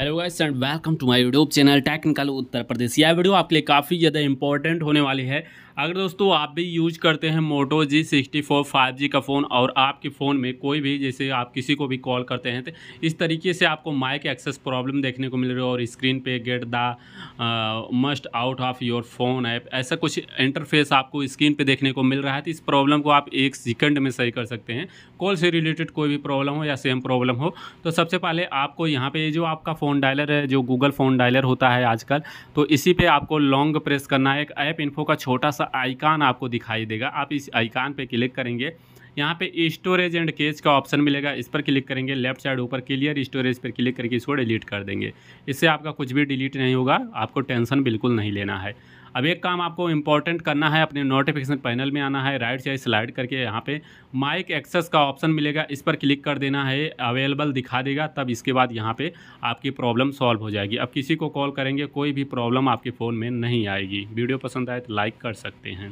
hello guys and welcome to my YouTube channel technical Uttar Pradesh यह video आपके लिए काफ़ी ज़्यादा इंपॉर्टेंट होने वाली है अगर दोस्तों आप भी यूज करते हैं Moto G sixty four five G का फ़ोन और आपके फ़ोन में कोई भी जैसे आप किसी को भी कॉल करते हैं तो इस तरीके से आपको माइक एक्सेस प्रॉब्लम देखने को मिल रही है और स्क्रीन पे get the most out of your phone app ऐसा कुछ इंटरफेस आपको स्क्रीन पे देखने को मिल रहा है तो इस प्रॉब्लम को आप एक सेकंड में सही कर सकते हैं कॉल से रिलेटेड कोई भी प्रॉब्लम हो या सेम प्रॉब्लम हो तो सबसे पहले आपको यहाँ पर जो आपका फ़ोन डायलर है जो गूगल फ़ोन डायलर होता है आजकल तो इसी पर आपको लॉन्ग प्रेस करना है एक ऐप इन्फो का छोटा सा का आइकान आपको दिखाई देगा आप इस आइकान पर क्लिक करेंगे यहाँ पे स्टोरेज एंड केज का ऑप्शन मिलेगा इस पर क्लिक करेंगे लेफ्ट साइड ऊपर क्लियर स्टोरेज पर क्लिक करके इसको डिलीट कर देंगे इससे आपका कुछ भी डिलीट नहीं होगा आपको टेंशन बिल्कुल नहीं लेना है अब एक काम आपको इंपॉर्टेंट करना है अपने नोटिफिकेशन पैनल में आना है राइट साइड स्लाइड करके यहाँ पे माइक एक्सेस का ऑप्शन मिलेगा इस पर क्लिक कर देना है अवेलेबल दिखा देगा तब इसके बाद यहाँ पे आपकी प्रॉब्लम सॉल्व हो जाएगी अब किसी को कॉल करेंगे कोई भी प्रॉब्लम आपके फ़ोन में नहीं आएगी वीडियो पसंद आए तो लाइक कर सकते हैं